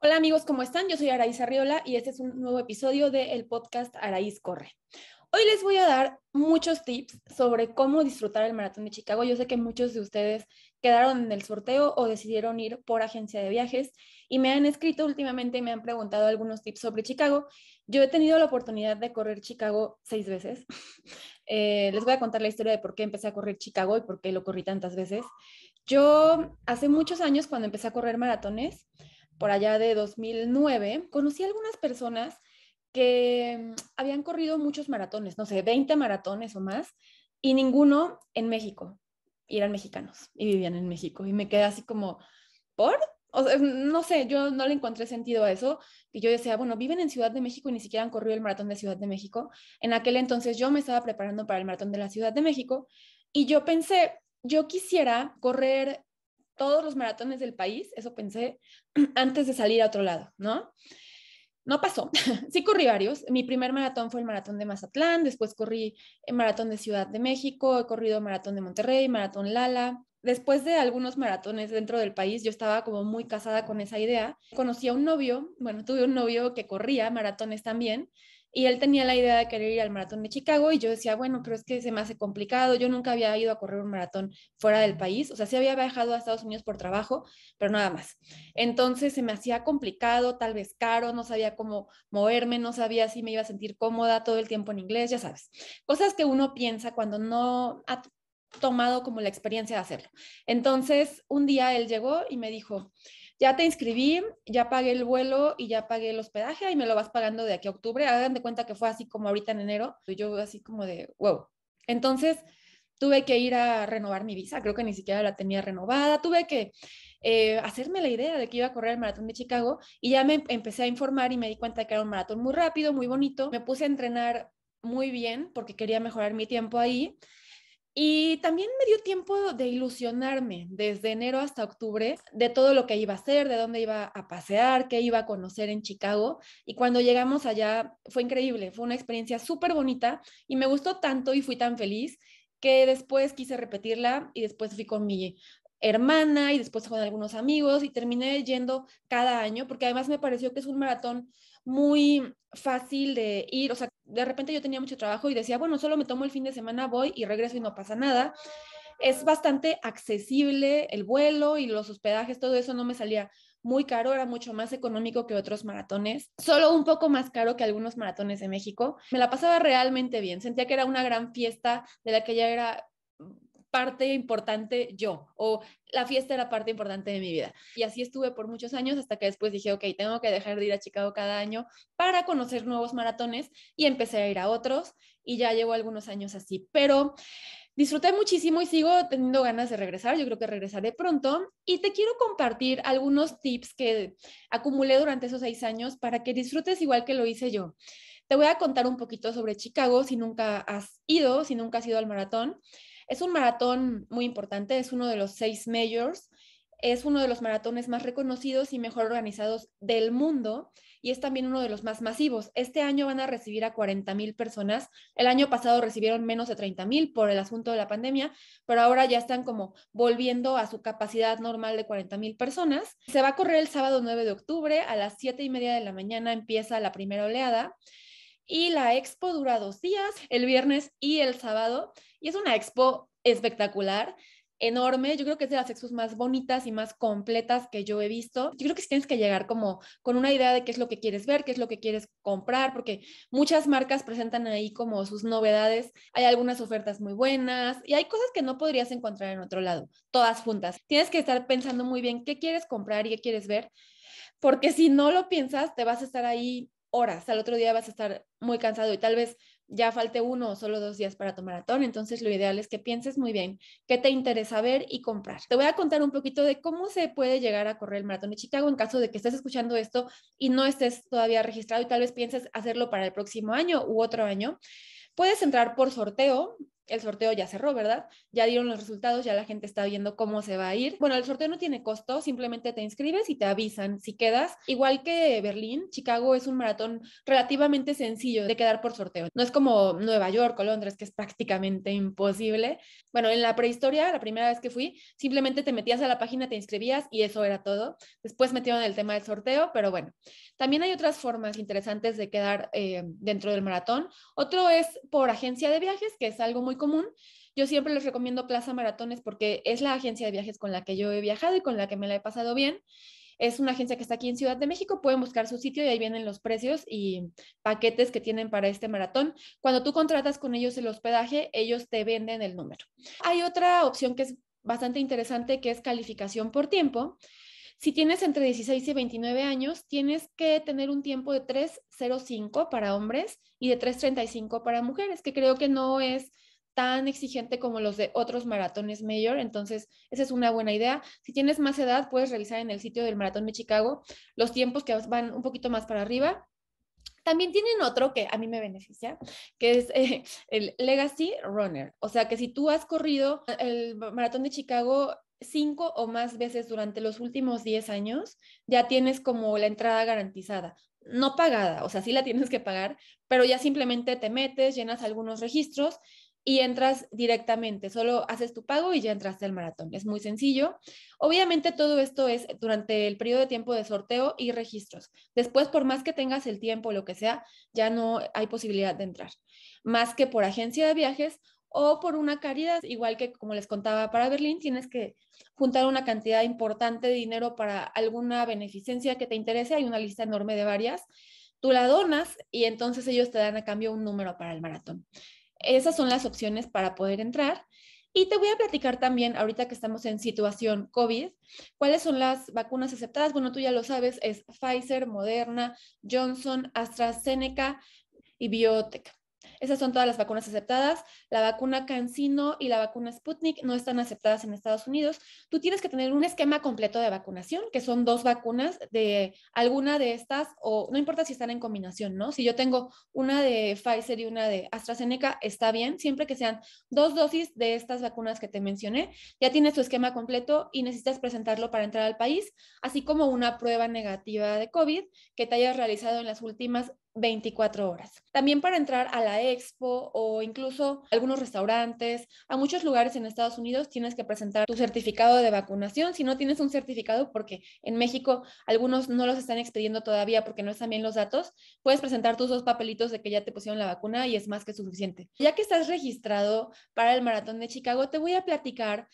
Hola amigos, ¿cómo están? Yo soy Araíz Arriola y este es un nuevo episodio del el podcast Araíz Corre. Hoy les voy a dar muchos tips sobre cómo disfrutar el maratón de Chicago. Yo sé que muchos de ustedes quedaron en el sorteo o decidieron ir por agencia de viajes y me han escrito últimamente y me han preguntado algunos tips sobre Chicago. Yo he tenido la oportunidad de correr Chicago seis veces. Eh, les voy a contar la historia de por qué empecé a correr Chicago y por qué lo corrí tantas veces. Yo hace muchos años cuando empecé a correr maratones, por allá de 2009, conocí algunas personas que mm, habían corrido muchos maratones, no sé, 20 maratones o más, y ninguno en México. Y eran mexicanos y vivían en México. Y me quedé así como, ¿por? no sé, yo no le encontré sentido a eso. Y yo decía, bueno, viven en Ciudad de México y ni siquiera han corrido el maratón de Ciudad de México. En aquel entonces yo me estaba preparando para el maratón de la Ciudad de México y yo pensé, yo quisiera correr todos los maratones del país, eso pensé, antes de salir a otro lado, ¿no? No pasó. Sí corrí varios. Mi primer maratón fue el maratón de Mazatlán, después corrí el maratón de Ciudad de México, he corrido maratón de Monterrey, maratón Lala. Después de algunos maratones dentro del país, yo estaba como muy casada con esa idea. Conocí a un novio, bueno, tuve un novio que corría maratones también y él tenía la idea de querer ir al maratón de Chicago y yo decía, bueno, pero es que se me hace complicado, yo nunca había ido a correr un maratón fuera del país, o sea, sí había viajado a Estados Unidos por trabajo, pero nada más. Entonces se me hacía complicado, tal vez caro, no sabía cómo moverme, no sabía si me iba a sentir cómoda todo el tiempo en inglés, ya sabes. Cosas que uno piensa cuando no ha tomado como la experiencia de hacerlo. Entonces, un día él llegó y me dijo, ya te inscribí, ya pagué el vuelo y ya pagué el hospedaje y me lo vas pagando de aquí a octubre. Hagan de cuenta que fue así como ahorita en enero. yo así como de, wow. Entonces tuve que ir a renovar mi visa, creo que ni siquiera la tenía renovada. Tuve que eh, hacerme la idea de que iba a correr el maratón de Chicago y ya me empecé a informar y me di cuenta que era un maratón muy rápido, muy bonito. Me puse a entrenar muy bien porque quería mejorar mi tiempo ahí y también me dio tiempo de ilusionarme desde enero hasta octubre de todo lo que iba a hacer, de dónde iba a pasear, qué iba a conocer en Chicago. Y cuando llegamos allá fue increíble, fue una experiencia súper bonita y me gustó tanto y fui tan feliz que después quise repetirla y después fui con mi hermana y después con algunos amigos y terminé yendo cada año porque además me pareció que es un maratón muy fácil de ir, o sea, de repente yo tenía mucho trabajo y decía, bueno, solo me tomo el fin de semana, voy y regreso y no pasa nada. Es bastante accesible el vuelo y los hospedajes, todo eso no me salía muy caro, era mucho más económico que otros maratones, solo un poco más caro que algunos maratones de México. Me la pasaba realmente bien, sentía que era una gran fiesta de la que ya era parte importante yo o la fiesta era parte importante de mi vida. Y así estuve por muchos años hasta que después dije, ok, tengo que dejar de ir a Chicago cada año para conocer nuevos maratones y empecé a ir a otros y ya llevo algunos años así. Pero disfruté muchísimo y sigo teniendo ganas de regresar. Yo creo que regresaré pronto. Y te quiero compartir algunos tips que acumulé durante esos seis años para que disfrutes igual que lo hice yo. Te voy a contar un poquito sobre Chicago si nunca has ido, si nunca has ido al maratón. Es un maratón muy importante, es uno de los seis majors, es uno de los maratones más reconocidos y mejor organizados del mundo y es también uno de los más masivos. Este año van a recibir a 40 mil personas. El año pasado recibieron menos de 30 mil por el asunto de la pandemia, pero ahora ya están como volviendo a su capacidad normal de 40 mil personas. Se va a correr el sábado 9 de octubre a las 7 y media de la mañana empieza la primera oleada y la expo dura dos días, el viernes y el sábado, y es una expo espectacular enorme. Yo creo que es de las expos más bonitas y más completas que yo he visto. Yo creo que tienes que llegar como con una idea de qué es lo que quieres ver, qué es lo que quieres comprar, porque muchas marcas presentan ahí como sus novedades. Hay algunas ofertas muy buenas y hay cosas que no podrías encontrar en otro lado, todas juntas. Tienes que estar pensando muy bien qué quieres comprar y qué quieres ver, porque si no lo piensas, te vas a estar ahí horas. Al otro día vas a estar muy cansado y tal vez ya falte uno o solo dos días para tu maratón. Entonces, lo ideal es que pienses muy bien qué te interesa ver y comprar. Te voy a contar un poquito de cómo se puede llegar a correr el maratón de Chicago en caso de que estés escuchando esto y no estés todavía registrado y tal vez pienses hacerlo para el próximo año u otro año. Puedes entrar por sorteo el sorteo ya cerró, ¿verdad? Ya dieron los resultados, ya la gente está viendo cómo se va a ir. Bueno, el sorteo no tiene costo, simplemente te inscribes y te avisan si quedas. Igual que Berlín, Chicago es un maratón relativamente sencillo de quedar por sorteo. No es como Nueva York o Londres, que es prácticamente imposible. Bueno, en la prehistoria, la primera vez que fui, simplemente te metías a la página, te inscribías y eso era todo. Después metieron el tema del sorteo, pero bueno, también hay otras formas interesantes de quedar eh, dentro del maratón. Otro es por agencia de viajes, que es algo muy común. Yo siempre les recomiendo Plaza Maratones porque es la agencia de viajes con la que yo he viajado y con la que me la he pasado bien. Es una agencia que está aquí en Ciudad de México, pueden buscar su sitio y ahí vienen los precios y paquetes que tienen para este maratón. Cuando tú contratas con ellos el hospedaje, ellos te venden el número. Hay otra opción que es bastante interesante que es calificación por tiempo. Si tienes entre 16 y 29 años, tienes que tener un tiempo de 3.05 para hombres y de 3.35 para mujeres, que creo que no es tan exigente como los de otros maratones mayor, entonces esa es una buena idea. Si tienes más edad, puedes revisar en el sitio del Maratón de Chicago los tiempos que van un poquito más para arriba. También tienen otro que a mí me beneficia, que es eh, el Legacy Runner. O sea que si tú has corrido el Maratón de Chicago cinco o más veces durante los últimos 10 años, ya tienes como la entrada garantizada no pagada, o sea, sí la tienes que pagar, pero ya simplemente te metes, llenas algunos registros y entras directamente, solo haces tu pago y ya entraste al maratón. Es muy sencillo. Obviamente todo esto es durante el periodo de tiempo de sorteo y registros. Después, por más que tengas el tiempo lo que sea, ya no hay posibilidad de entrar. Más que por agencia de viajes o por una caridad, igual que como les contaba para Berlín, tienes que juntar una cantidad importante de dinero para alguna beneficencia que te interese. Hay una lista enorme de varias tú la donas y entonces ellos te dan a cambio un número para el maratón. Esas son las opciones para poder entrar. Y te voy a platicar también, ahorita que estamos en situación COVID, cuáles son las vacunas aceptadas. Bueno, tú ya lo sabes, es Pfizer, Moderna, Johnson, AstraZeneca y Biotech. Esas son todas las vacunas aceptadas. La vacuna Cancino y la vacuna Sputnik no están aceptadas en Estados Unidos. Tú tienes que tener un esquema completo de vacunación, que son dos vacunas de alguna de estas, o no importa si están en combinación, ¿no? Si yo tengo una de Pfizer y una de AstraZeneca, está bien, siempre que sean dos dosis de estas vacunas que te mencioné, ya tienes tu esquema completo y necesitas presentarlo para entrar al país, así como una prueba negativa de COVID que te hayas realizado en las últimas 24 horas. También para entrar a la expo o incluso algunos restaurantes, a muchos lugares en Estados Unidos tienes que presentar tu certificado de vacunación. Si no tienes un certificado, porque en México algunos no los están expediendo todavía porque no están bien los datos, puedes presentar tus dos papelitos de que ya te pusieron la vacuna y es más que suficiente. Ya que estás registrado para el maratón de Chicago, te voy a platicar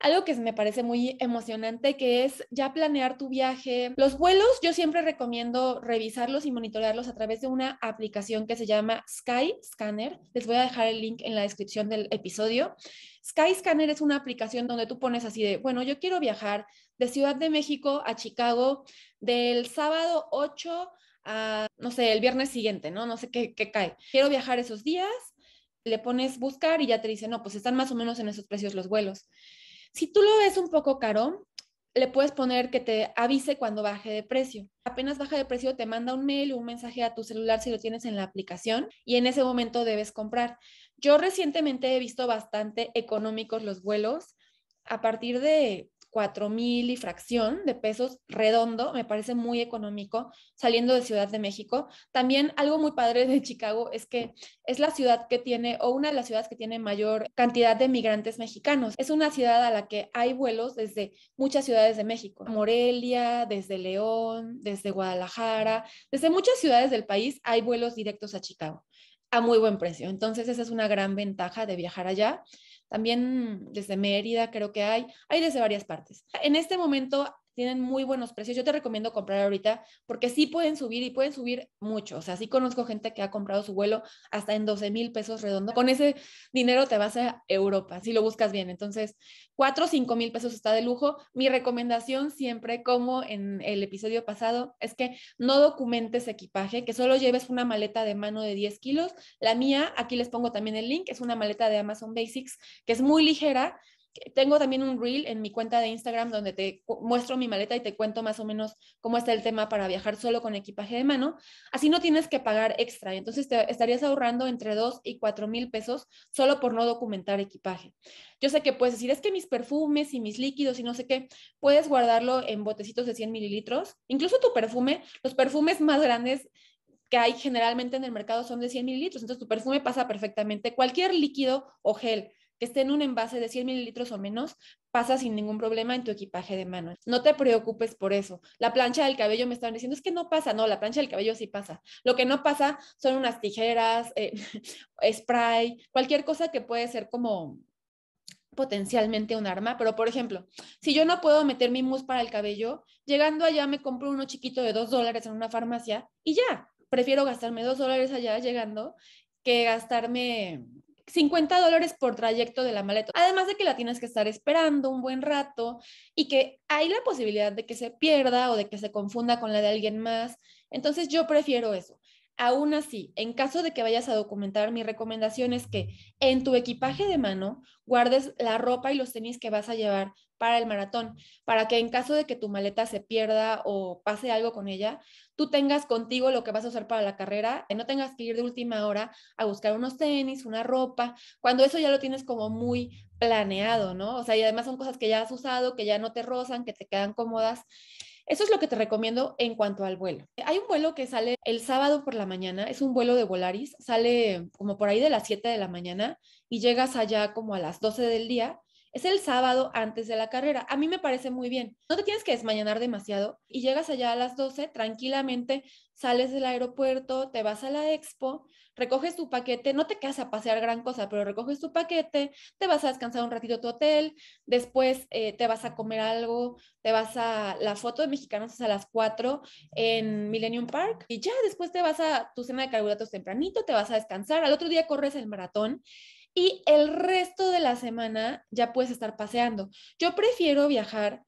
algo que me parece muy emocionante, que es ya planear tu viaje. Los vuelos yo siempre recomiendo revisarlos y monitorearlos a través de una aplicación que se llama Sky Scanner. Les voy a dejar el link en la descripción del episodio. Sky Scanner es una aplicación donde tú pones así de, bueno, yo quiero viajar de Ciudad de México a Chicago del sábado 8 a, no sé, el viernes siguiente, ¿no? No sé qué, qué cae. Quiero viajar esos días le pones buscar y ya te dice, no, pues están más o menos en esos precios los vuelos. Si tú lo ves un poco caro, le puedes poner que te avise cuando baje de precio. Apenas baja de precio, te manda un mail o un mensaje a tu celular si lo tienes en la aplicación y en ese momento debes comprar. Yo recientemente he visto bastante económicos los vuelos a partir de 4 mil y fracción de pesos redondo, me parece muy económico, saliendo de Ciudad de México. También algo muy padre de Chicago es que es la ciudad que tiene, o una de las ciudades que tiene mayor cantidad de migrantes mexicanos. Es una ciudad a la que hay vuelos desde muchas ciudades de México, Morelia, desde León, desde Guadalajara, desde muchas ciudades del país hay vuelos directos a Chicago a muy buen precio. Entonces, esa es una gran ventaja de viajar allá. También desde Mérida creo que hay, hay desde varias partes. En este momento tienen muy buenos precios. Yo te recomiendo comprar ahorita porque sí pueden subir y pueden subir mucho. O sea, sí conozco gente que ha comprado su vuelo hasta en 12 mil pesos redondo. Con ese dinero te vas a Europa, si lo buscas bien. Entonces, 4 o 5 mil pesos está de lujo. Mi recomendación siempre, como en el episodio pasado, es que no documentes equipaje, que solo lleves una maleta de mano de 10 kilos. La mía, aquí les pongo también el link, es una maleta de Amazon Basics que es muy ligera tengo también un reel en mi cuenta de Instagram donde te muestro mi maleta y te cuento más o menos cómo está el tema para viajar solo con equipaje de mano. Así no tienes que pagar extra, entonces te estarías ahorrando entre 2 y 4 mil pesos solo por no documentar equipaje. Yo sé que puedes decir, es que mis perfumes y mis líquidos y no sé qué, puedes guardarlo en botecitos de 100 mililitros, incluso tu perfume, los perfumes más grandes que hay generalmente en el mercado son de 100 mililitros, entonces tu perfume pasa perfectamente, cualquier líquido o gel que esté en un envase de 100 mililitros o menos, pasa sin ningún problema en tu equipaje de mano. No te preocupes por eso. La plancha del cabello me estaban diciendo, es que no pasa. No, la plancha del cabello sí pasa. Lo que no pasa son unas tijeras, eh, spray, cualquier cosa que puede ser como potencialmente un arma, pero por ejemplo, si yo no puedo meter mi mousse para el cabello, llegando allá me compro uno chiquito de dos dólares en una farmacia y ya, prefiero gastarme dos dólares allá llegando que gastarme 50 dólares por trayecto de la maleta. Además de que la tienes que estar esperando un buen rato y que hay la posibilidad de que se pierda o de que se confunda con la de alguien más. Entonces yo prefiero eso. Aún así, en caso de que vayas a documentar, mi recomendación es que en tu equipaje de mano guardes la ropa y los tenis que vas a llevar para el maratón, para que en caso de que tu maleta se pierda o pase algo con ella, tú tengas contigo lo que vas a usar para la carrera, eh, no tengas que ir de última hora a buscar unos tenis, una ropa, cuando eso ya lo tienes como muy planeado, ¿no? O sea, y además son cosas que ya has usado, que ya no te rozan, que te quedan cómodas. Eso es lo que te recomiendo en cuanto al vuelo. Hay un vuelo que sale el sábado por la mañana, es un vuelo de Volaris, sale como por ahí de las 7 de la mañana y llegas allá como a las 12 del día es el sábado antes de la carrera. A mí me parece muy bien. No te tienes que desmañanar demasiado y llegas allá a las 12 tranquilamente, sales del aeropuerto, te vas a la expo, recoges tu paquete, no te quedas a pasear gran cosa, pero recoges tu paquete, te vas a descansar un ratito a tu hotel, después eh, te vas a comer algo, te vas a la foto de mexicanos a las 4 en Millennium Park y ya después te vas a tu cena de carbohidratos tempranito, te vas a descansar, al otro día corres el maratón y el resto de la semana ya puedes estar paseando. Yo prefiero viajar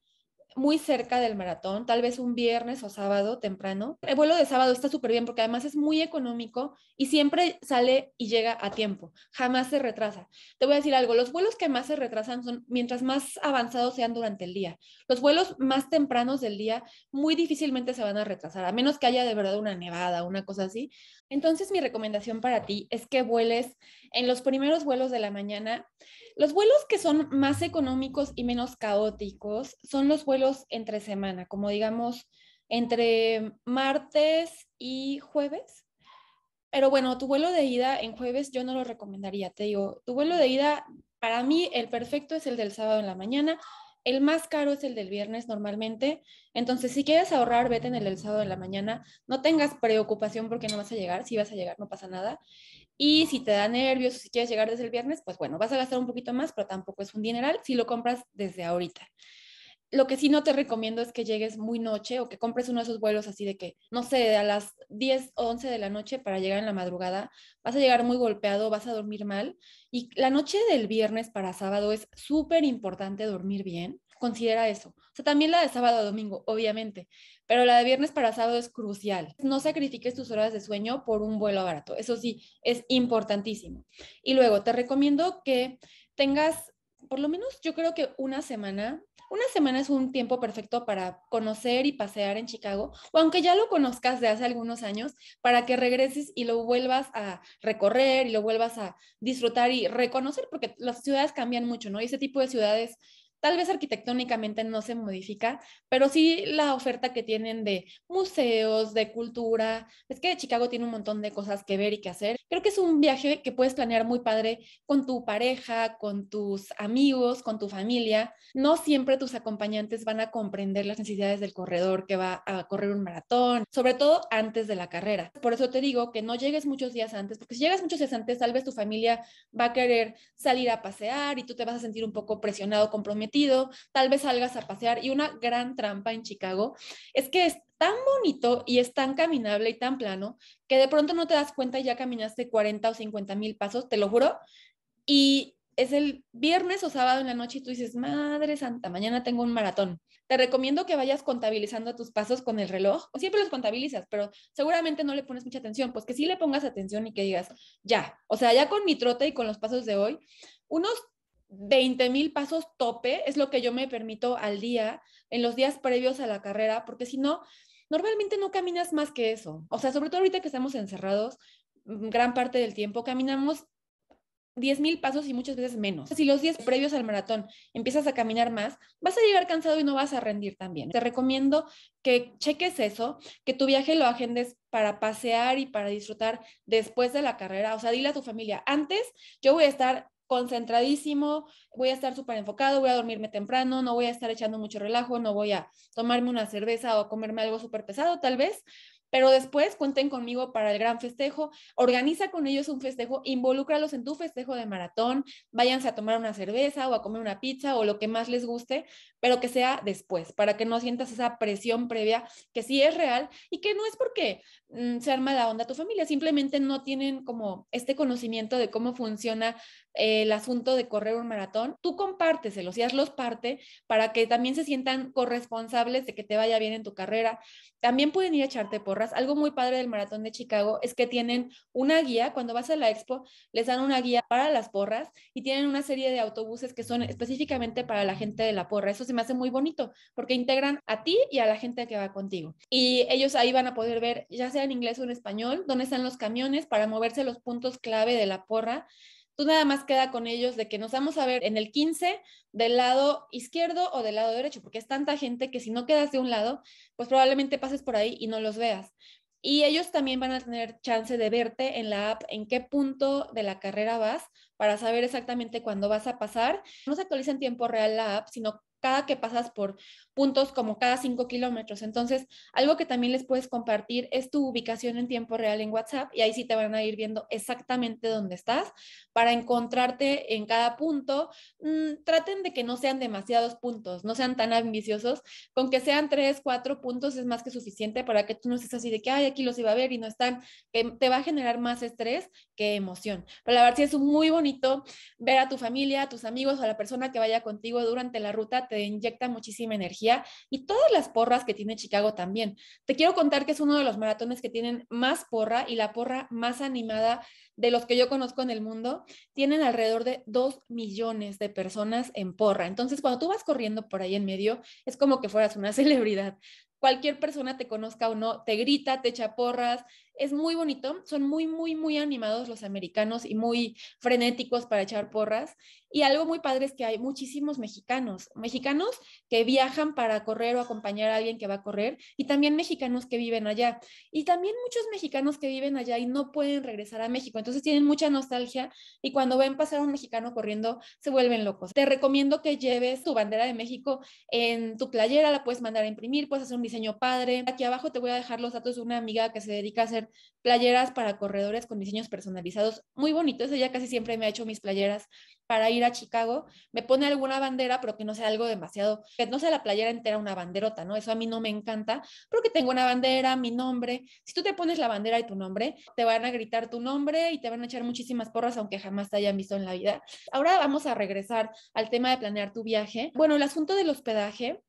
muy cerca del maratón, tal vez un viernes o sábado temprano. El vuelo de sábado está súper bien porque además es muy económico y siempre sale y llega a tiempo, jamás se retrasa. Te voy a decir algo, los vuelos que más se retrasan son mientras más avanzados sean durante el día. Los vuelos más tempranos del día muy difícilmente se van a retrasar, a menos que haya de verdad una nevada, una cosa así. Entonces, mi recomendación para ti es que vueles en los primeros vuelos de la mañana. Los vuelos que son más económicos y menos caóticos son los vuelos entre semana, como digamos entre martes y jueves. Pero bueno, tu vuelo de ida en jueves yo no lo recomendaría, te digo, tu vuelo de ida para mí el perfecto es el del sábado en la mañana el más caro es el del viernes normalmente. Entonces, si quieres ahorrar, vete en el, del sábado de la mañana. No tengas preocupación porque no vas a llegar. Si vas a llegar, no pasa nada. Y si te da nervios o si quieres llegar desde el viernes, pues bueno, vas a gastar un poquito más, pero tampoco es un dineral si lo compras desde ahorita. Lo que sí no te recomiendo es que llegues muy noche o que compres uno de esos vuelos así de que, no sé, a las 10 o 11 de la noche para llegar en la madrugada, vas a llegar muy golpeado, vas a dormir mal. Y la noche del viernes para sábado es súper importante dormir bien. Considera eso. O sea, también la de sábado a domingo, obviamente, pero la de viernes para sábado es crucial. No sacrifiques tus horas de sueño por un vuelo barato. Eso sí, es importantísimo. Y luego, te recomiendo que tengas por lo menos yo creo que una semana una semana es un tiempo perfecto para conocer y pasear en Chicago, o aunque ya lo conozcas de hace algunos años, para que regreses y lo vuelvas a recorrer y lo vuelvas a disfrutar y reconocer, porque las ciudades cambian mucho, ¿no? Y ese tipo de ciudades Tal vez arquitectónicamente no se modifica, pero sí la oferta que tienen de museos, de cultura. Es que Chicago tiene un montón de cosas que ver y que hacer. Creo que es un viaje que puedes planear muy padre con tu pareja, con tus amigos, con tu familia. No siempre tus acompañantes van a comprender las necesidades del corredor que va a correr un maratón, sobre todo antes de la carrera. Por eso te digo que no llegues muchos días antes, porque si llegas muchos días antes, tal vez tu familia va a querer salir a pasear y tú te vas a sentir un poco presionado, comprometido tal vez salgas a pasear. Y una gran trampa en Chicago es que es tan bonito y es tan caminable y tan plano que de pronto no te das cuenta y ya caminaste 40 o 50 mil pasos, te lo juro. Y es el viernes o sábado en la noche y tú dices, madre santa, mañana tengo un maratón. Te recomiendo que vayas contabilizando tus pasos con el reloj. O siempre los contabilizas, pero seguramente no le pones mucha atención. Pues que sí le pongas atención y que digas, ya, o sea, ya con mi trote y con los pasos de hoy, unos 20 mil pasos tope es lo que yo me permito al día, en los días previos a la carrera, porque si no, normalmente no caminas más que eso. O sea, sobre todo ahorita que estamos encerrados, mm, gran parte del tiempo caminamos 10 mil pasos y muchas veces menos. Si los días previos al maratón empiezas a caminar más, vas a llegar cansado y no vas a rendir también. Te recomiendo que cheques eso, que tu viaje lo agendes para pasear y para disfrutar después de la carrera. O sea, dile a tu familia, antes yo voy a estar concentradísimo, voy a estar súper enfocado, voy a dormirme temprano, no voy a estar echando mucho relajo, no voy a tomarme una cerveza o a comerme algo súper pesado tal vez, pero después cuenten conmigo para el gran festejo, organiza con ellos un festejo, involúcralos en tu festejo de maratón, váyanse a tomar una cerveza o a comer una pizza o lo que más les guste, pero que sea después, para que no sientas esa presión previa que sí es real y que no es porque mm, se arma la onda tu familia, simplemente no tienen como este conocimiento de cómo funciona el asunto de correr un maratón, tú compárteselos y hazlos parte para que también se sientan corresponsables de que te vaya bien en tu carrera. También pueden ir a echarte porras. Algo muy padre del maratón de Chicago es que tienen una guía, cuando vas a la expo, les dan una guía para las porras y tienen una serie de autobuses que son específicamente para la gente de la porra. Eso se me hace muy bonito porque integran a ti y a la gente que va contigo. Y ellos ahí van a poder ver, ya sea en inglés o en español, dónde están los camiones para moverse los puntos clave de la porra Tú nada más queda con ellos de que nos vamos a ver en el 15 del lado izquierdo o del lado derecho, porque es tanta gente que si no quedas de un lado, pues probablemente pases por ahí y no los veas. Y ellos también van a tener chance de verte en la app en qué punto de la carrera vas para saber exactamente cuándo vas a pasar. No se actualiza en tiempo real la app, sino cada que pasas por puntos como cada cinco kilómetros. Entonces, algo que también les puedes compartir es tu ubicación en tiempo real en WhatsApp y ahí sí te van a ir viendo exactamente dónde estás para encontrarte en cada punto. Mm, traten de que no sean demasiados puntos, no sean tan ambiciosos, con que sean tres, cuatro puntos es más que suficiente para que tú no estés así de que, ay, aquí los iba a ver y no están, que te va a generar más estrés que emoción. Pero la verdad sí es muy bonito ver a tu familia, a tus amigos o a la persona que vaya contigo durante la ruta te inyecta muchísima energía y todas las porras que tiene Chicago también. Te quiero contar que es uno de los maratones que tienen más porra y la porra más animada de los que yo conozco en el mundo. Tienen alrededor de 2 millones de personas en porra. Entonces, cuando tú vas corriendo por ahí en medio, es como que fueras una celebridad cualquier persona te conozca o no, te grita, te echa porras, es muy bonito, son muy, muy, muy animados los americanos y muy frenéticos para echar porras. Y algo muy padre es que hay muchísimos mexicanos, mexicanos que viajan para correr o acompañar a alguien que va a correr y también mexicanos que viven allá. Y también muchos mexicanos que viven allá y no pueden regresar a México, entonces tienen mucha nostalgia y cuando ven pasar a un mexicano corriendo se vuelven locos. Te recomiendo que lleves tu bandera de México en tu playera, la puedes mandar a imprimir, puedes hacer un diseño padre. Aquí abajo te voy a dejar los datos de una amiga que se dedica a hacer playeras para corredores con diseños personalizados muy bonitos. Ella casi siempre me ha hecho mis playeras para ir a Chicago. Me pone alguna bandera, pero que no sea algo demasiado, que no sea la playera entera una banderota, ¿no? Eso a mí no me encanta, porque tengo una bandera, mi nombre. Si tú te pones la bandera y tu nombre, te van a gritar tu nombre y te van a echar muchísimas porras, aunque jamás te hayan visto en la vida. Ahora vamos a regresar al tema de planear tu viaje. Bueno, el asunto del hospedaje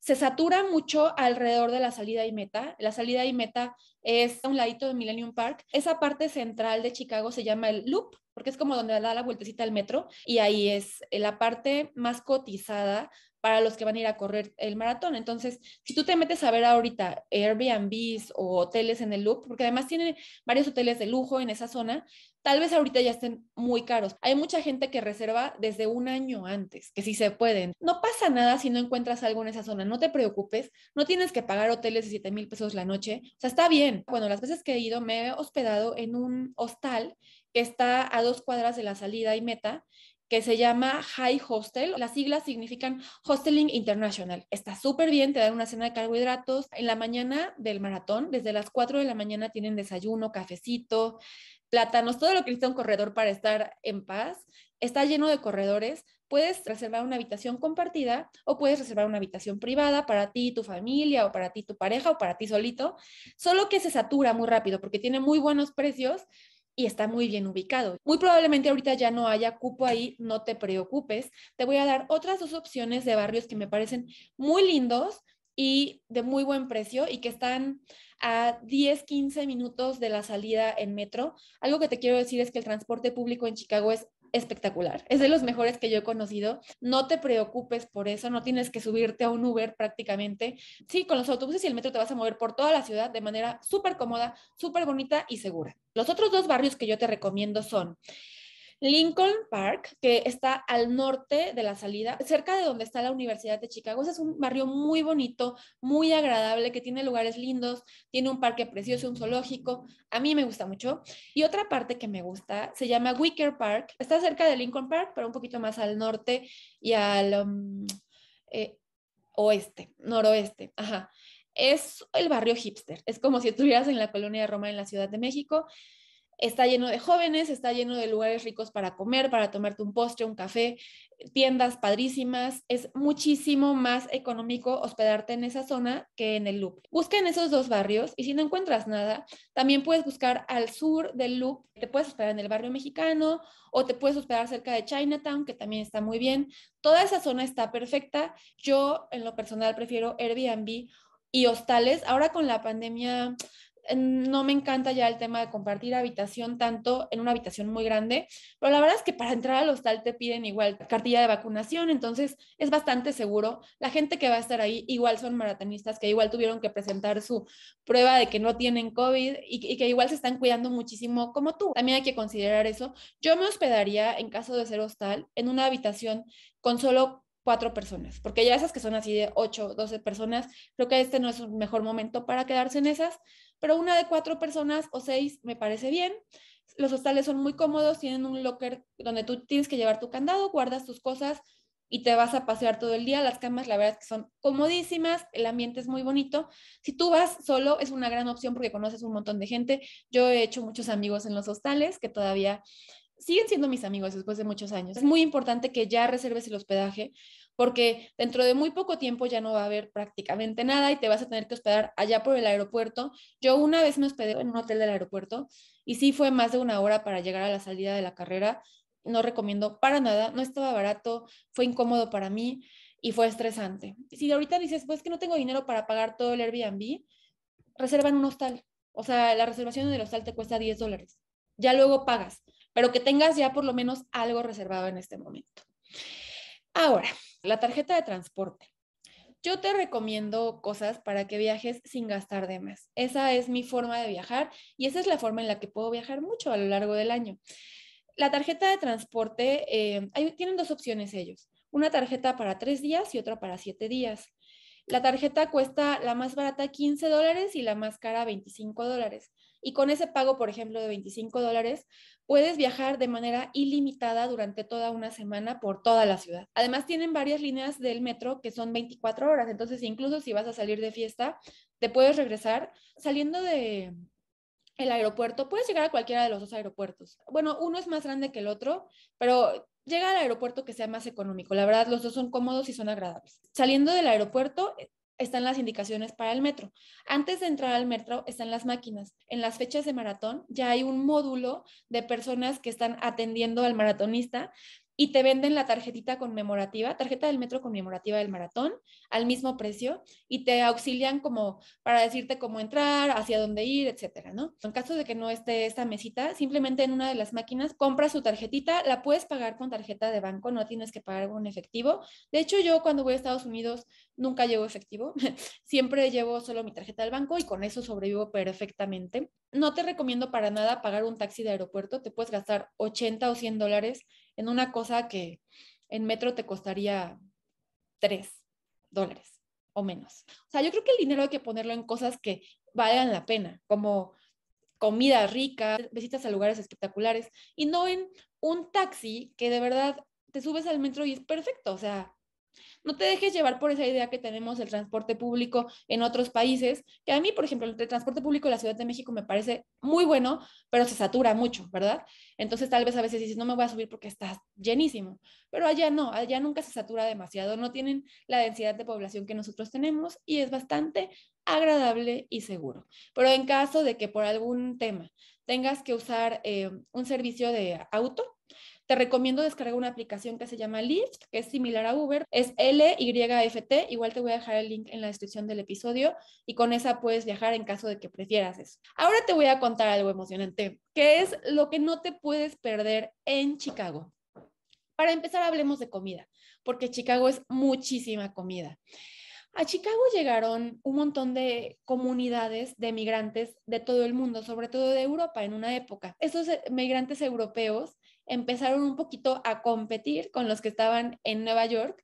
se satura mucho alrededor de la salida y meta. La salida y meta es a un ladito de Millennium Park. Esa parte central de Chicago se llama el Loop, porque es como donde da la vueltecita al metro, y ahí es eh, la parte más cotizada para los que van a ir a correr el maratón. Entonces, si tú te metes a ver ahorita Airbnbs o hoteles en el loop, porque además tienen varios hoteles de lujo en esa zona, tal vez ahorita ya estén muy caros. Hay mucha gente que reserva desde un año antes, que sí se pueden. No pasa nada si no encuentras algo en esa zona, no te preocupes, no tienes que pagar hoteles de 7 mil pesos la noche, o sea, está bien. Bueno, las veces que he ido me he hospedado en un hostal que está a dos cuadras de la salida y meta que se llama High Hostel. Las siglas significan Hosteling International. Está súper bien, te dan una cena de carbohidratos. En la mañana del maratón, desde las 4 de la mañana tienen desayuno, cafecito, plátanos, todo lo que necesita un corredor para estar en paz. Está lleno de corredores. Puedes reservar una habitación compartida o puedes reservar una habitación privada para ti, tu familia o para ti, tu pareja o para ti solito. Solo que se satura muy rápido porque tiene muy buenos precios y está muy bien ubicado. Muy probablemente ahorita ya no haya cupo ahí, no te preocupes. Te voy a dar otras dos opciones de barrios que me parecen muy lindos y de muy buen precio y que están a 10, 15 minutos de la salida en metro. Algo que te quiero decir es que el transporte público en Chicago es espectacular. Es de los mejores que yo he conocido. No te preocupes por eso, no tienes que subirte a un Uber prácticamente. Sí, con los autobuses y el metro te vas a mover por toda la ciudad de manera súper cómoda, súper bonita y segura. Los otros dos barrios que yo te recomiendo son Lincoln Park, que está al norte de la salida, cerca de donde está la Universidad de Chicago. Ese es un barrio muy bonito, muy agradable, que tiene lugares lindos, tiene un parque precioso, un zoológico. A mí me gusta mucho. Y otra parte que me gusta se llama Wicker Park. Está cerca de Lincoln Park, pero un poquito más al norte y al um, eh, oeste, noroeste. Ajá. Es el barrio hipster. Es como si estuvieras en la colonia de Roma en la Ciudad de México. Está lleno de jóvenes, está lleno de lugares ricos para comer, para tomarte un postre, un café, tiendas padrísimas. Es muchísimo más económico hospedarte en esa zona que en el Loop. Busca en esos dos barrios y si no encuentras nada, también puedes buscar al sur del Loop. Te puedes hospedar en el barrio mexicano o te puedes hospedar cerca de Chinatown, que también está muy bien. Toda esa zona está perfecta. Yo en lo personal prefiero Airbnb y hostales. Ahora con la pandemia no me encanta ya el tema de compartir habitación tanto en una habitación muy grande, pero la verdad es que para entrar al hostal te piden igual cartilla de vacunación, entonces es bastante seguro. La gente que va a estar ahí igual son maratonistas que igual tuvieron que presentar su prueba de que no tienen COVID y, que igual se están cuidando muchísimo como tú. También hay que considerar eso. Yo me hospedaría en caso de ser hostal en una habitación con solo cuatro personas, porque ya esas que son así de ocho, doce personas, creo que este no es un mejor momento para quedarse en esas, pero una de cuatro personas o seis me parece bien. Los hostales son muy cómodos, tienen un locker donde tú tienes que llevar tu candado, guardas tus cosas y te vas a pasear todo el día. Las camas, la verdad que son comodísimas, el ambiente es muy bonito. Si tú vas solo, es una gran opción porque conoces un montón de gente. Yo he hecho muchos amigos en los hostales que todavía siguen siendo mis amigos después de muchos años. Es muy importante que ya reserves el hospedaje porque dentro de muy poco tiempo ya no va a haber prácticamente nada y te vas a tener que hospedar allá por el aeropuerto. Yo una vez me hospedé en un hotel del aeropuerto y sí fue más de una hora para llegar a la salida de la carrera. No recomiendo para nada, no estaba barato, fue incómodo para mí y fue estresante. Si ahorita dices, pues que no tengo dinero para pagar todo el Airbnb, reserva en un hostal. O sea, la reservación en el hostal te cuesta 10 dólares. Ya luego pagas pero que tengas ya por lo menos algo reservado en este momento. Ahora, la tarjeta de transporte. Yo te recomiendo cosas para que viajes sin gastar de más. Esa es mi forma de viajar y esa es la forma en la que puedo viajar mucho a lo largo del año. La tarjeta de transporte, eh, tienen dos opciones ellos. Una tarjeta para tres días y otra para siete días. La tarjeta cuesta la más barata 15 dólares y la más cara 25 dólares. Y con ese pago, por ejemplo, de 25 dólares, puedes viajar de manera ilimitada durante toda una semana por toda la ciudad. Además, tienen varias líneas del metro que son 24 horas, entonces incluso si vas a salir de fiesta, te puedes regresar saliendo de, el aeropuerto, puedes llegar a cualquiera de los dos aeropuertos. Bueno, uno es más grande que el otro, pero llega al aeropuerto que sea más económico. La verdad, los dos son cómodos y son agradables. Saliendo del aeropuerto, están las indicaciones para el metro. Antes de entrar al metro están las máquinas. En las fechas de maratón ya hay un módulo de personas que están atendiendo al maratonista y te venden la tarjetita conmemorativa, tarjeta del metro conmemorativa del maratón al mismo precio y te auxilian como para decirte cómo entrar, hacia dónde ir, etcétera, ¿no? En caso de que no esté esta mesita, simplemente en una de las máquinas compras su tarjetita, la puedes pagar con tarjeta de banco, no tienes que pagar con efectivo. De hecho, yo cuando voy a Estados Unidos nunca llevo efectivo, siempre llevo solo mi tarjeta del banco y con eso sobrevivo perfectamente. No te recomiendo para nada pagar un taxi de aeropuerto, te puedes gastar 80 o 100 dólares en una cosa que en metro te costaría 3 dólares o menos. O sea, yo creo que el dinero hay que ponerlo en cosas que valgan la pena, como comida rica, visitas a lugares espectaculares, y no en un taxi que de verdad te subes al metro y es perfecto. O sea, no te dejes llevar por esa idea que tenemos del transporte público en otros países, que a mí, por ejemplo, el transporte público de la Ciudad de México me parece muy bueno, pero se satura mucho, ¿verdad? Entonces tal vez a veces dices, no me voy a subir porque está llenísimo, pero allá no, allá nunca se satura demasiado, no tienen la densidad de población que nosotros tenemos y es bastante agradable y seguro. Pero en caso de que por algún tema tengas que usar eh, un servicio de auto, te recomiendo descargar una aplicación que se llama Lyft, que es similar a Uber, es L-Y-F-T, igual te voy a dejar el link en la descripción del episodio y con esa puedes viajar en caso de que prefieras eso. Ahora te voy a contar algo emocionante, que es lo que no te puedes perder en Chicago. Para empezar, hablemos de comida, porque Chicago es muchísima comida. A Chicago llegaron un montón de comunidades de migrantes de todo el mundo, sobre todo de Europa en una época. Esos eh, migrantes europeos empezaron un poquito a competir con los que estaban en Nueva York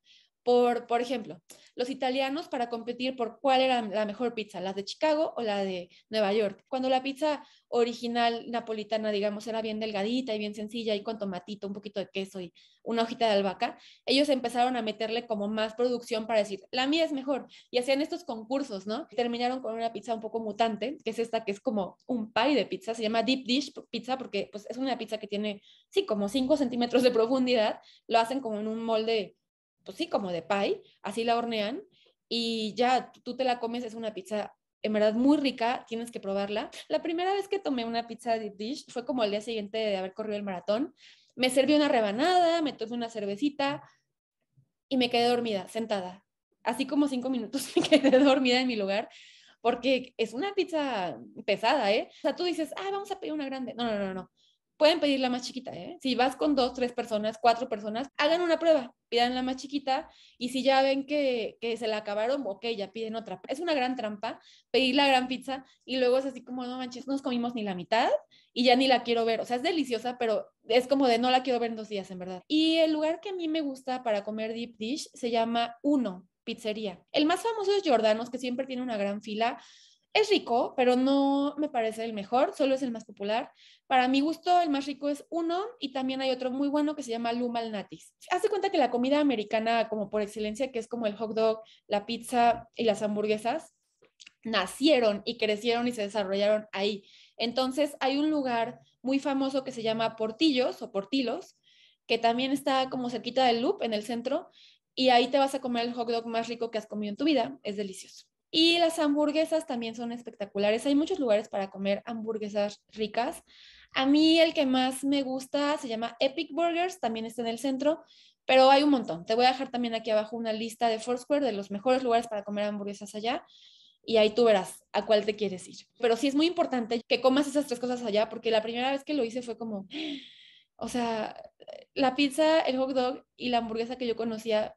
por, ejemplo, los italianos para competir por cuál era la mejor pizza, ¿la de Chicago o la de Nueva York. Cuando la pizza original napolitana, digamos, era bien delgadita y bien sencilla y con tomatito, un poquito de queso y una hojita de albahaca, ellos empezaron a meterle como más producción para decir, la mía es mejor. Y hacían estos concursos, ¿no? Terminaron con una pizza un poco mutante, que es esta que es como un pie de pizza, se llama deep dish pizza porque pues, es una pizza que tiene, sí, como 5 centímetros de profundidad, lo hacen como en un molde pues sí, como de pie, así la hornean y ya tú te la comes, es una pizza en verdad muy rica, tienes que probarla. La primera vez que tomé una pizza de dish fue como el día siguiente de haber corrido el maratón. Me serví una rebanada, me tomé una cervecita y me quedé dormida, sentada. Así como cinco minutos me quedé dormida en mi lugar, porque es una pizza pesada, ¿eh? O sea, tú dices, ah, vamos a pedir una grande. No, no, no, no. Pueden pedir la más chiquita, ¿eh? Si vas con dos, tres personas, cuatro personas, hagan una prueba, pidan la más chiquita y si ya ven que, se la acabaron, ok, ya piden otra. Es una gran trampa pedir la gran pizza y luego es así como, no manches, nos comimos ni la mitad y ya ni la quiero ver. O sea, es deliciosa, pero es como de no la quiero ver en dos días, en verdad. Y el lugar que a mí me gusta para comer deep dish se llama Uno pizzería. El más famoso es Jordanos, que siempre tiene una gran fila, es rico, pero no me parece el mejor, solo es el más popular. Para mi gusto, el más rico es uno y también hay otro muy bueno que se llama Lumal Natis. Hace cuenta que la comida americana, como por excelencia, que es como el hot dog, la pizza y las hamburguesas, nacieron y crecieron y se desarrollaron ahí. Entonces, hay un lugar muy famoso que se llama Portillos o Portilos, que también está como cerquita del Loop, en el centro, y ahí te vas a comer el hot dog más rico que has comido en tu vida. Es delicioso. Y las hamburguesas también son espectaculares. Hay muchos lugares para comer hamburguesas ricas. A mí el que más me gusta se llama Epic Burgers, también está en el centro, pero hay un montón. Te voy a dejar también aquí abajo una lista de Foursquare de los mejores lugares para comer hamburguesas allá y ahí tú verás a cuál te quieres ir. Pero sí es muy importante que comas esas tres cosas allá porque la primera vez que lo hice fue como, o sea, la pizza, el hot dog y la hamburguesa que yo conocía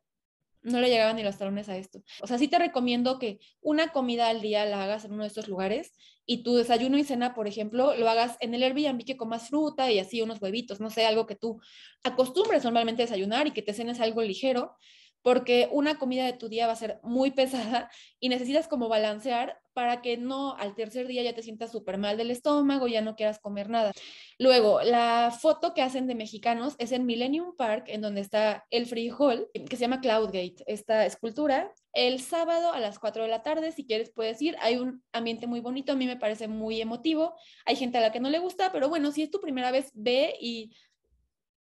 no le llegaban ni los talones a esto. O sea, sí te recomiendo que una comida al día la hagas en uno de estos lugares y tu desayuno y cena, por ejemplo, lo hagas en el Airbnb que comas fruta y así unos huevitos, no sé, algo que tú acostumbres normalmente a desayunar y que te cenes algo ligero, porque una comida de tu día va a ser muy pesada y necesitas como balancear para que no al tercer día ya te sientas súper mal del estómago, ya no quieras comer nada. Luego, la foto que hacen de mexicanos es en Millennium Park, en donde está el frijol, que se llama Cloudgate, esta escultura. El sábado a las 4 de la tarde, si quieres puedes ir, hay un ambiente muy bonito, a mí me parece muy emotivo, hay gente a la que no le gusta, pero bueno, si es tu primera vez, ve y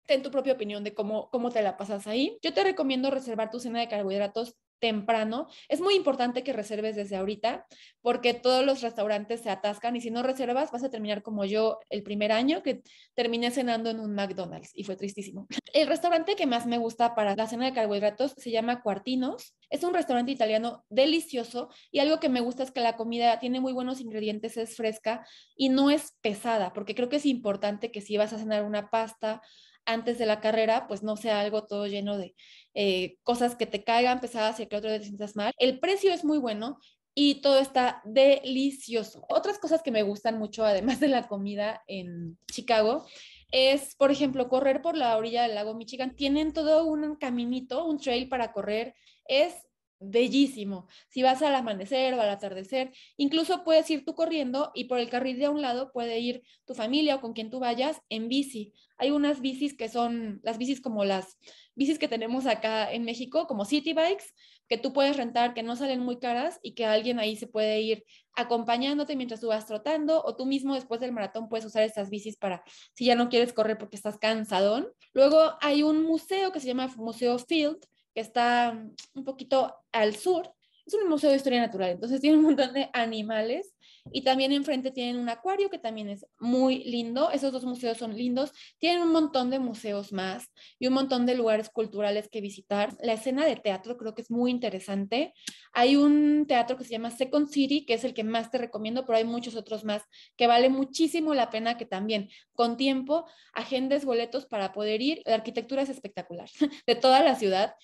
ten tu propia opinión de cómo, cómo te la pasas ahí. Yo te recomiendo reservar tu cena de carbohidratos temprano. Es muy importante que reserves desde ahorita porque todos los restaurantes se atascan y si no reservas vas a terminar como yo el primer año que terminé cenando en un McDonald's y fue tristísimo. El restaurante que más me gusta para la cena de carbohidratos se llama Cuartinos. Es un restaurante italiano delicioso y algo que me gusta es que la comida tiene muy buenos ingredientes, es fresca y no es pesada porque creo que es importante que si vas a cenar una pasta antes de la carrera, pues no sea algo todo lleno de eh, cosas que te caigan pesadas y que otro te sientas mal. El precio es muy bueno y todo está delicioso. Otras cosas que me gustan mucho, además de la comida en Chicago, es, por ejemplo, correr por la orilla del lago Michigan. Tienen todo un caminito, un trail para correr. Es bellísimo. Si vas al amanecer o al atardecer, incluso puedes ir tú corriendo y por el carril de a un lado puede ir tu familia o con quien tú vayas en bici. Hay unas bicis que son las bicis como las bicis que tenemos acá en México, como city bikes, que tú puedes rentar, que no salen muy caras y que alguien ahí se puede ir acompañándote mientras tú vas trotando o tú mismo después del maratón puedes usar estas bicis para si ya no quieres correr porque estás cansadón. Luego hay un museo que se llama Museo Field, que está mm, un poquito al sur, es un museo de historia natural, entonces tiene un montón de animales y también enfrente tienen un acuario que también es muy lindo, esos dos museos son lindos, tienen un montón de museos más y un montón de lugares culturales que visitar. La escena de teatro creo que es muy interesante. Hay un teatro que se llama Second City, que es el que más te recomiendo, pero hay muchos otros más que vale muchísimo la pena que también con tiempo agendes boletos para poder ir. La arquitectura es espectacular de toda la ciudad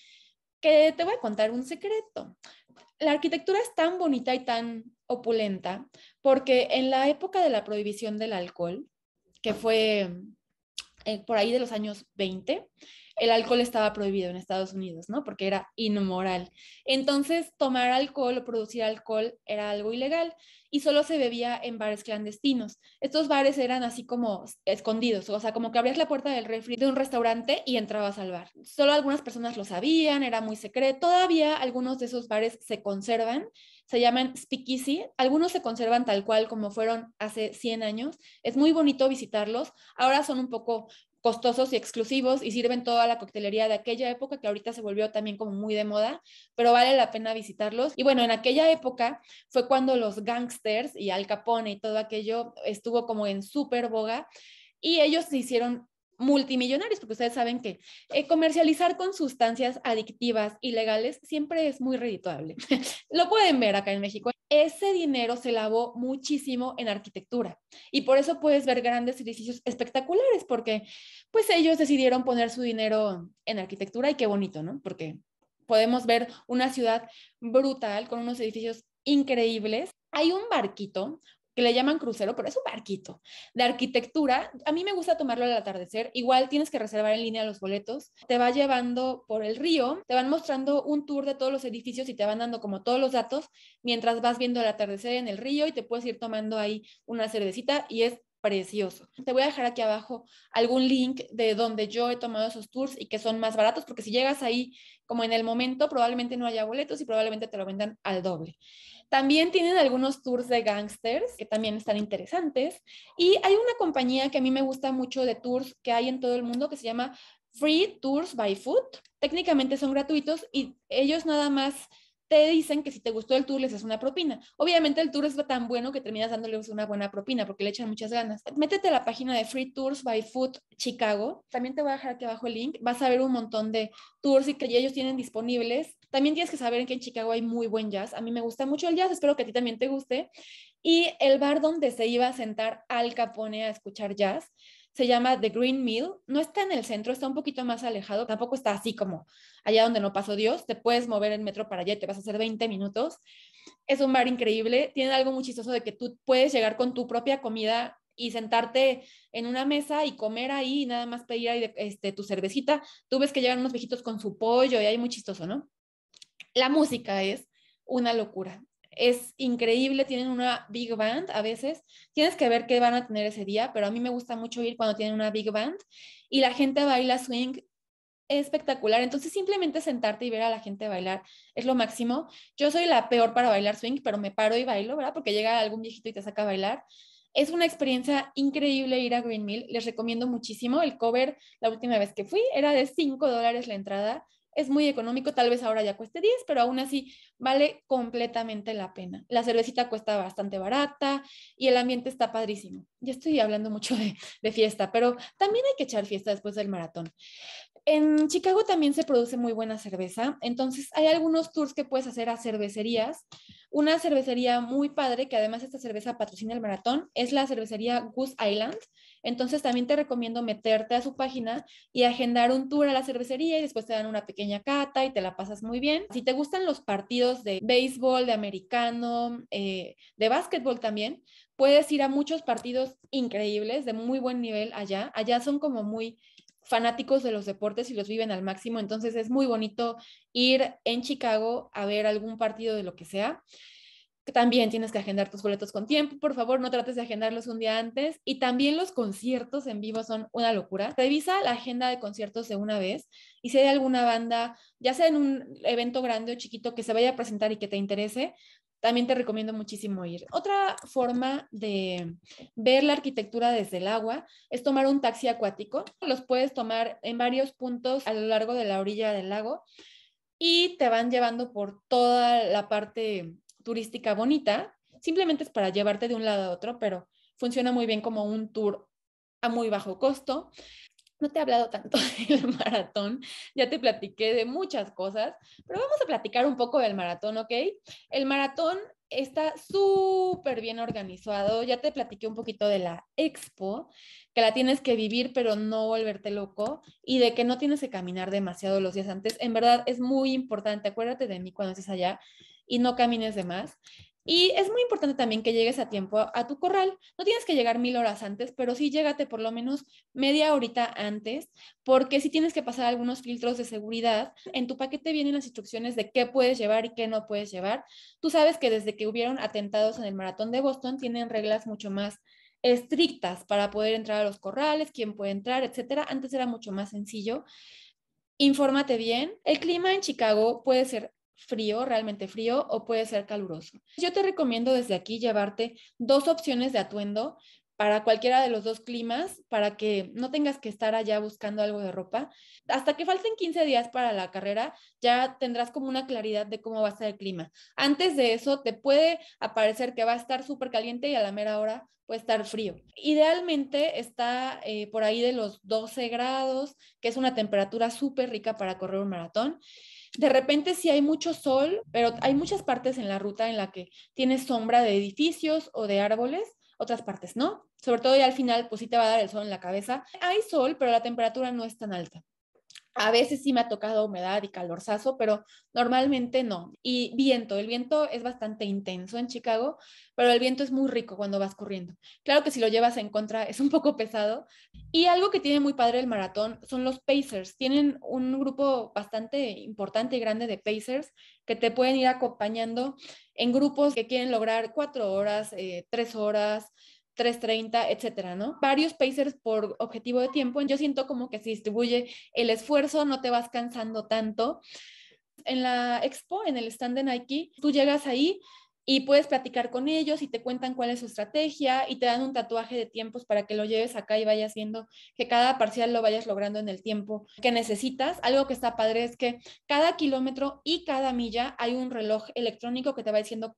que te voy a contar un secreto. La arquitectura es tan bonita y tan opulenta porque en la época de la prohibición del alcohol, que fue eh, por ahí de los años 20, el alcohol estaba prohibido en Estados Unidos, ¿no? Porque era inmoral. Entonces, tomar alcohol o producir alcohol era algo ilegal y solo se bebía en bares clandestinos. Estos bares eran así como escondidos, o sea, como que abrías la puerta del refri de un restaurante y entrabas al bar. Solo algunas personas lo sabían, era muy secreto. Todavía algunos de esos bares se conservan, se llaman speakeasy. Algunos se conservan tal cual como fueron hace 100 años. Es muy bonito visitarlos. Ahora son un poco costosos y exclusivos y sirven toda la coctelería de aquella época que ahorita se volvió también como muy de moda, pero vale la pena visitarlos. Y bueno, en aquella época fue cuando los gangsters y Al Capone y todo aquello estuvo como en súper boga y ellos se hicieron multimillonarios, porque ustedes saben que eh, comercializar con sustancias adictivas ilegales siempre es muy redituable. Lo pueden ver acá en México ese dinero se lavó muchísimo en arquitectura y por eso puedes ver grandes edificios espectaculares porque pues ellos decidieron poner su dinero en arquitectura y qué bonito, ¿no? Porque podemos ver una ciudad brutal con unos edificios increíbles. Hay un barquito, que le llaman crucero, pero es un barquito de arquitectura. A mí me gusta tomarlo al atardecer. Igual tienes que reservar en línea los boletos. Te va llevando por el río, te van mostrando un tour de todos los edificios y te van dando como todos los datos mientras vas viendo el atardecer en el río y te puedes ir tomando ahí una cervecita y es precioso. Te voy a dejar aquí abajo algún link de donde yo he tomado esos tours y que son más baratos, porque si llegas ahí como en el momento, probablemente no haya boletos y probablemente te lo vendan al doble. También tienen algunos tours de gangsters que también están interesantes. Y hay una compañía que a mí me gusta mucho de tours que hay en todo el mundo que se llama Free Tours by Foot. Técnicamente son gratuitos y ellos nada más te dicen que si te gustó el tour les es una propina. Obviamente el tour es tan bueno que terminas dándoles una buena propina porque le echan muchas ganas. Métete a la página de Free Tours by Food Chicago. También te voy a dejar aquí abajo el link. Vas a ver un montón de tours y que ellos tienen disponibles. También tienes que saber que en Chicago hay muy buen jazz. A mí me gusta mucho el jazz, espero que a ti también te guste. Y el bar donde se iba a sentar Al Capone a escuchar jazz se llama The Green Mill, no está en el centro, está un poquito más alejado, tampoco está así como allá donde no pasó Dios, te puedes mover el metro para allá y te vas a hacer 20 minutos. Es un bar increíble, tiene algo muy chistoso de que tú puedes llegar con tu propia comida y sentarte en una mesa y comer ahí nada más pedir ahí este, tu cervecita. Tú ves que llegan unos viejitos con su pollo y hay muy chistoso, ¿no? La música es una locura es increíble, tienen una big band a veces, tienes que ver qué van a tener ese día, pero a mí me gusta mucho ir cuando tienen una big band y la gente baila swing espectacular, entonces simplemente sentarte y ver a la gente bailar es lo máximo. Yo soy la peor para bailar swing, pero me paro y bailo, ¿verdad? Porque llega algún viejito y te saca a bailar. Es una experiencia increíble ir a Green Mill, les recomiendo muchísimo. El cover, la última vez que fui, era de 5 dólares la entrada es muy económico, tal vez ahora ya cueste 10, pero aún así vale completamente la pena. La cervecita cuesta bastante barata y el ambiente está padrísimo. Ya estoy hablando mucho de, de fiesta, pero también hay que echar fiesta después del maratón. En Chicago también se produce muy buena cerveza, entonces hay algunos tours que puedes hacer a cervecerías. Una cervecería muy padre, que además esta cerveza patrocina el maratón, es la cervecería Goose Island. Entonces también te recomiendo meterte a su página y agendar un tour a la cervecería y después te dan una pequeña cata y te la pasas muy bien. Si te gustan los partidos de béisbol, de americano, eh, de básquetbol también, puedes ir a muchos partidos increíbles de muy buen nivel allá. Allá son como muy fanáticos de los deportes y los viven al máximo, entonces es muy bonito ir en Chicago a ver algún partido de lo que sea. También tienes que agendar tus boletos con tiempo, por favor, no trates de agendarlos un día antes. Y también los conciertos en vivo son una locura. Revisa la agenda de conciertos de una vez y si hay alguna banda, ya sea en un evento grande o chiquito, que se vaya a presentar y que te interese, también te recomiendo muchísimo ir. Otra forma de ver la arquitectura desde el agua es tomar un taxi acuático. Los puedes tomar en varios puntos a lo largo de la orilla del lago y te van llevando por toda la parte turística bonita. Simplemente es para llevarte de un lado a otro, pero funciona muy bien como un tour a muy bajo costo. No te he hablado tanto del maratón, ya te platiqué de muchas cosas, pero vamos a platicar un poco del maratón, ¿ok? El maratón está súper bien organizado, ya te platiqué un poquito de la expo, que la tienes que vivir pero no volverte loco y de que no tienes que caminar demasiado los días antes. En verdad es muy importante, acuérdate de mí cuando estés allá y no camines de más. Y es muy importante también que llegues a tiempo a tu corral. No tienes que llegar mil horas antes, pero sí llégate por lo menos media horita antes, porque si tienes que pasar algunos filtros de seguridad. En tu paquete vienen las instrucciones de qué puedes llevar y qué no puedes llevar. Tú sabes que desde que hubieron atentados en el maratón de Boston, tienen reglas mucho más estrictas para poder entrar a los corrales, quién puede entrar, etcétera. Antes era mucho más sencillo. Infórmate bien. El clima en Chicago puede ser frío, realmente frío, o puede ser caluroso. Yo te recomiendo desde aquí llevarte dos opciones de atuendo para cualquiera de los dos climas, para que no tengas que estar allá buscando algo de ropa. Hasta que falten 15 días para la carrera, ya tendrás como una claridad de cómo va a ser el clima. Antes de eso, te puede aparecer que va a estar súper caliente y a la mera hora puede estar frío. Idealmente está eh, por ahí de los 12 grados, que es una temperatura súper rica para correr un maratón de repente sí hay mucho sol, pero hay muchas partes en la ruta en la que tienes sombra de edificios o de árboles, otras partes no. Sobre todo ya al final, pues sí te va a dar el sol en la cabeza. Hay sol, pero la temperatura no es tan alta. A veces sí me ha tocado humedad y calorzazo, pero normalmente no. Y viento, el viento es bastante intenso en Chicago, pero el viento es muy rico cuando vas corriendo. Claro que si lo llevas en contra es un poco pesado. Y algo que tiene muy padre el maratón son los pacers. Tienen un grupo bastante importante y grande de pacers que te pueden ir acompañando en grupos que quieren lograr cuatro horas, eh, tres horas, 3.30, etcétera, ¿no? Varios pacers por objetivo de tiempo. Yo siento como que se distribuye el esfuerzo, no te vas cansando tanto. En la expo, en el stand de Nike, tú llegas ahí y puedes platicar con ellos y te cuentan cuál es su estrategia y te dan un tatuaje de tiempos para que lo lleves acá y vayas haciendo que cada parcial lo vayas logrando en el tiempo que necesitas. Algo que está padre es que cada kilómetro y cada milla hay un reloj electrónico que te va diciendo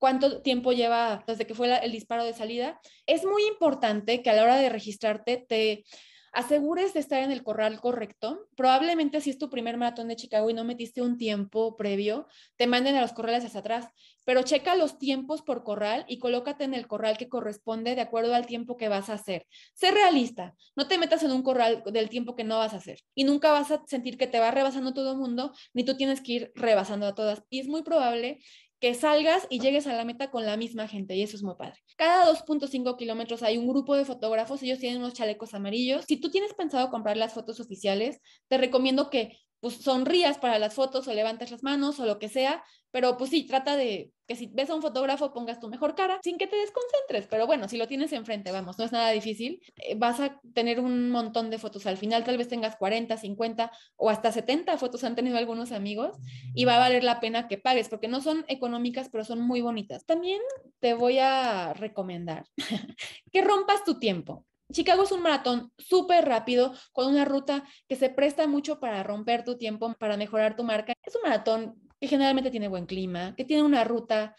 cuánto tiempo lleva desde que fue el disparo de salida. Es muy importante que a la hora de registrarte te asegures de estar en el corral correcto. Probablemente si es tu primer maratón de Chicago y no metiste un tiempo previo, te manden a los corrales hacia atrás, pero checa los tiempos por corral y colócate en el corral que corresponde de acuerdo al tiempo que vas a hacer. Sé realista, no te metas en un corral del tiempo que no vas a hacer y nunca vas a sentir que te va rebasando todo el mundo, ni tú tienes que ir rebasando a todas. Y es muy probable que salgas y llegues a la meta con la misma gente y eso es muy padre. Cada 2.5 kilómetros hay un grupo de fotógrafos, ellos tienen unos chalecos amarillos. Si tú tienes pensado comprar las fotos oficiales, te recomiendo que pues sonrías para las fotos o levantas las manos o lo que sea, pero pues sí, trata de que si ves a un fotógrafo pongas tu mejor cara sin que te desconcentres, pero bueno, si lo tienes enfrente, vamos, no es nada difícil, eh, vas a tener un montón de fotos al final, tal vez tengas 40, 50 o hasta 70 fotos, han tenido algunos amigos, y va a valer la pena que pagues, porque no son económicas, pero son muy bonitas. También te voy a recomendar que rompas tu tiempo. Chicago es un maratón súper rápido, con una ruta que se presta mucho para romper tu tiempo, para mejorar tu marca. Es un maratón que generalmente tiene buen clima, que tiene una ruta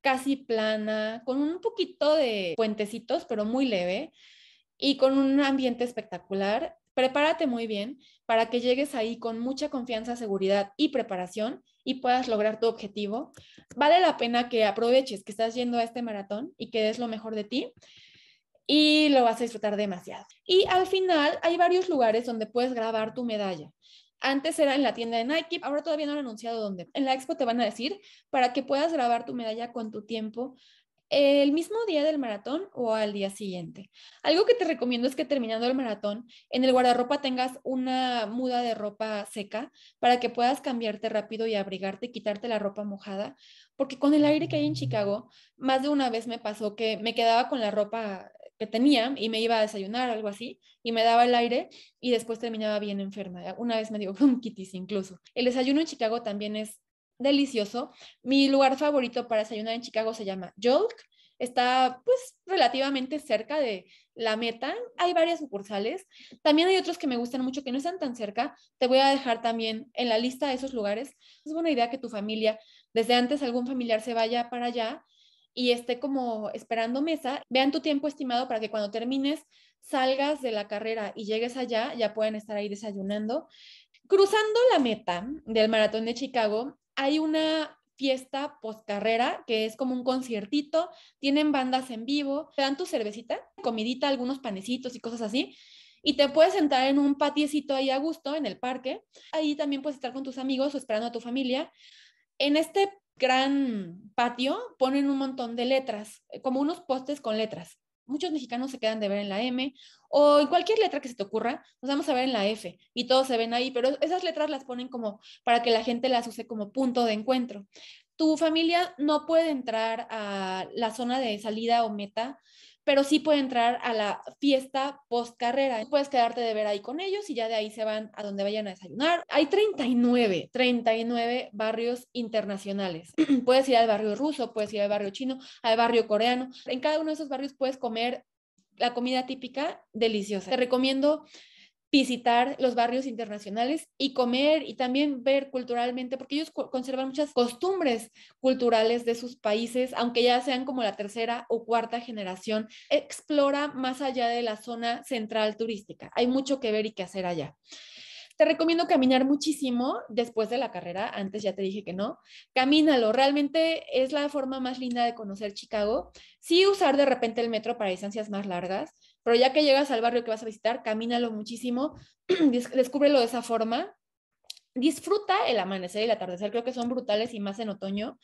casi plana, con un poquito de puentecitos, pero muy leve, y con un ambiente espectacular. Prepárate muy bien para que llegues ahí con mucha confianza, seguridad y preparación y puedas lograr tu objetivo. Vale la pena que aproveches que estás yendo a este maratón y que des lo mejor de ti y lo vas a disfrutar demasiado. Y al final hay varios lugares donde puedes grabar tu medalla. Antes era en la tienda de Nike, ahora todavía no han anunciado dónde. En la expo te van a decir para que puedas grabar tu medalla con tu tiempo el mismo día del maratón o al día siguiente. Algo que te recomiendo es que terminando el maratón, en el guardarropa tengas una muda de ropa seca para que puedas cambiarte rápido y abrigarte, quitarte la ropa mojada, porque con el aire que hay en Chicago, más de una vez me pasó que me quedaba con la ropa que tenía y me iba a desayunar, algo así, y me daba el aire y después terminaba bien enferma. Una vez me dio bronquitis incluso. El desayuno en Chicago también es delicioso. Mi lugar favorito para desayunar en Chicago se llama Jolk. Está pues relativamente cerca de la meta. Hay varias sucursales. También hay otros que me gustan mucho que no están tan cerca. Te voy a dejar también en la lista de esos lugares. Es buena idea que tu familia, desde antes algún familiar se vaya para allá y esté como esperando mesa, vean tu tiempo estimado para que cuando termines salgas de la carrera y llegues allá, ya pueden estar ahí desayunando. Cruzando la meta del maratón de Chicago, hay una fiesta post carrera, que es como un conciertito, tienen bandas en vivo, te dan tu cervecita, comidita, algunos panecitos y cosas así, y te puedes sentar en un patiecito ahí a gusto en el parque. Ahí también puedes estar con tus amigos o esperando a tu familia. En este gran patio ponen un montón de letras, eh, como unos postes con letras. Muchos mexicanos se quedan de ver en la M o en cualquier letra que se te ocurra, nos vamos a ver en la F y todos se ven ahí, pero esas letras las ponen como para que la gente las use como punto de encuentro. Tu familia no puede entrar a la zona de salida o meta pero sí puede entrar a la fiesta post carrera. Puedes quedarte de ver ahí con ellos y ya de ahí se van a donde vayan a desayunar. Hay 39, 39 barrios internacionales. puedes ir al barrio ruso, puedes ir al barrio chino, al barrio coreano. En cada uno de esos barrios puedes comer la comida típica deliciosa. Te recomiendo visitar los barrios internacionales y comer y también ver culturalmente, porque ellos conservan muchas costumbres culturales de sus países, aunque ya sean como la tercera o cuarta generación. Explora más allá de la zona central turística. Hay mucho que ver y que hacer allá. Te recomiendo caminar muchísimo después de la carrera, antes ya te dije que no. Camínalo, realmente es la forma más linda de conocer Chicago. Sí usar de repente el metro para distancias más largas, pero ya que llegas al barrio que vas a visitar, camínalo muchísimo, descúbrelo de esa forma. Disfruta el amanecer y el atardecer, creo que son brutales y más en otoño.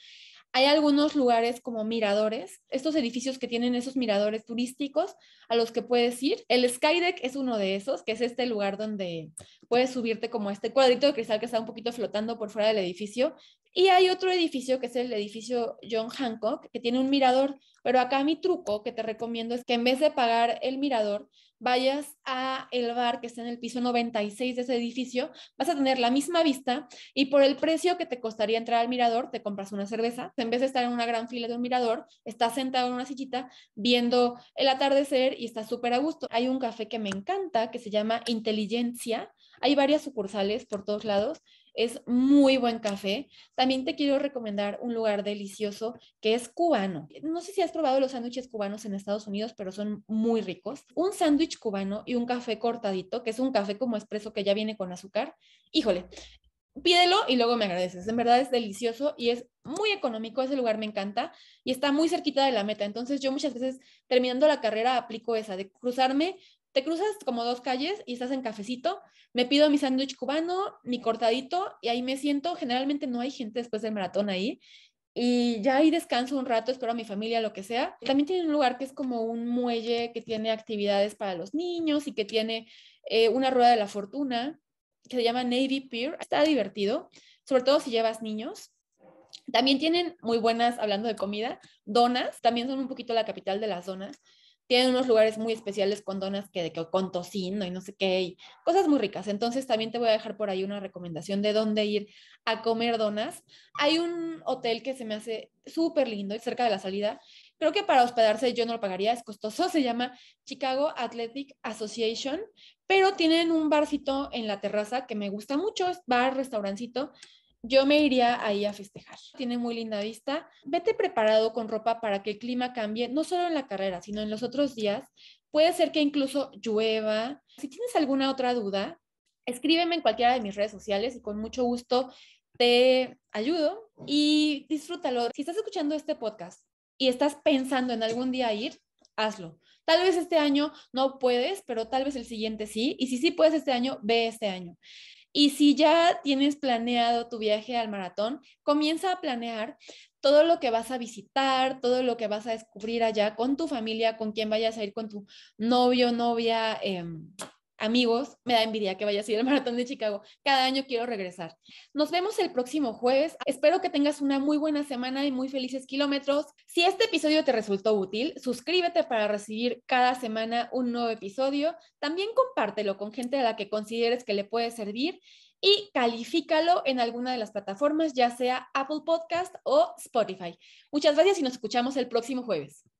Hay algunos lugares como miradores, estos edificios que tienen esos miradores turísticos a los que puedes ir. El Skydeck es uno de esos, que es este lugar donde puedes subirte como este cuadrito de cristal que está un poquito flotando por fuera del edificio y hay otro edificio que es el edificio John Hancock, que tiene un mirador, pero acá mi truco que te recomiendo es que en vez de pagar el mirador, vayas a el bar que está en el piso 96 de ese edificio, vas a tener la misma vista y por el precio que te costaría entrar al mirador, te compras una cerveza. En vez de estar en una gran fila de un mirador, estás sentado en una sillita viendo el atardecer y estás súper a gusto. Hay un café que me encanta que se llama Inteligencia. Hay varias sucursales por todos lados es muy buen café. También te quiero recomendar un lugar delicioso que es cubano. No sé si has probado los sándwiches cubanos en Estados Unidos, pero son muy ricos. Un sándwich cubano y un café cortadito, que es un café como expreso que ya viene con azúcar. Híjole, pídelo y luego me agradeces. En verdad es delicioso y es muy económico, ese lugar me encanta y está muy cerquita de la meta. Entonces yo muchas veces terminando la carrera aplico esa de cruzarme te cruzas como dos calles y estás en cafecito, me pido mi sándwich cubano, mi cortadito y ahí me siento, generalmente no hay gente después del maratón ahí y ya ahí descanso un rato, espero a mi familia, lo que sea. También tiene un lugar que es como un muelle que tiene actividades para los niños y que tiene eh, una rueda de la fortuna que se llama Navy Pier, está divertido, sobre todo si llevas niños. También tienen muy buenas, hablando de comida, donas, también son un poquito la capital de las donas tienen unos lugares muy especiales con donas que, que, con tocino y no sé qué, y cosas muy ricas. Entonces también te voy a dejar por ahí una recomendación de dónde ir a comer donas. Hay un hotel que se me hace súper lindo, y cerca de la salida. Creo que para hospedarse yo no lo pagaría, es costoso, se llama Chicago Athletic Association, pero tienen un barcito en la terraza que me gusta mucho, es bar, restaurancito, yo me iría ahí a festejar. Tiene muy linda vista. Vete preparado con ropa para que el clima cambie, no solo en la carrera, sino en los otros días. Puede ser que incluso llueva. Si tienes alguna otra duda, escríbeme en cualquiera de mis redes sociales y con mucho gusto te ayudo y disfrútalo. Si estás escuchando este podcast y estás pensando en algún día ir, hazlo. Tal vez este año no puedes, pero tal vez el siguiente sí. Y si sí puedes este año, ve este año. Y si ya tienes planeado tu viaje al maratón, comienza a planear todo lo que vas a visitar, todo lo que vas a descubrir allá con tu familia, con quien vayas a ir, con tu novio, novia, em, amigos, me da envidia que vayas a ir al maratón de Chicago. Cada año quiero regresar. Nos vemos el próximo jueves. Espero que tengas una muy buena semana y muy felices kilómetros. Si este episodio te resultó útil, suscríbete para recibir cada semana un nuevo episodio. También compártelo con gente a la que consideres que le puede servir y califícalo en alguna de las plataformas, ya sea Apple Podcast o Spotify. Muchas gracias y nos escuchamos el próximo jueves.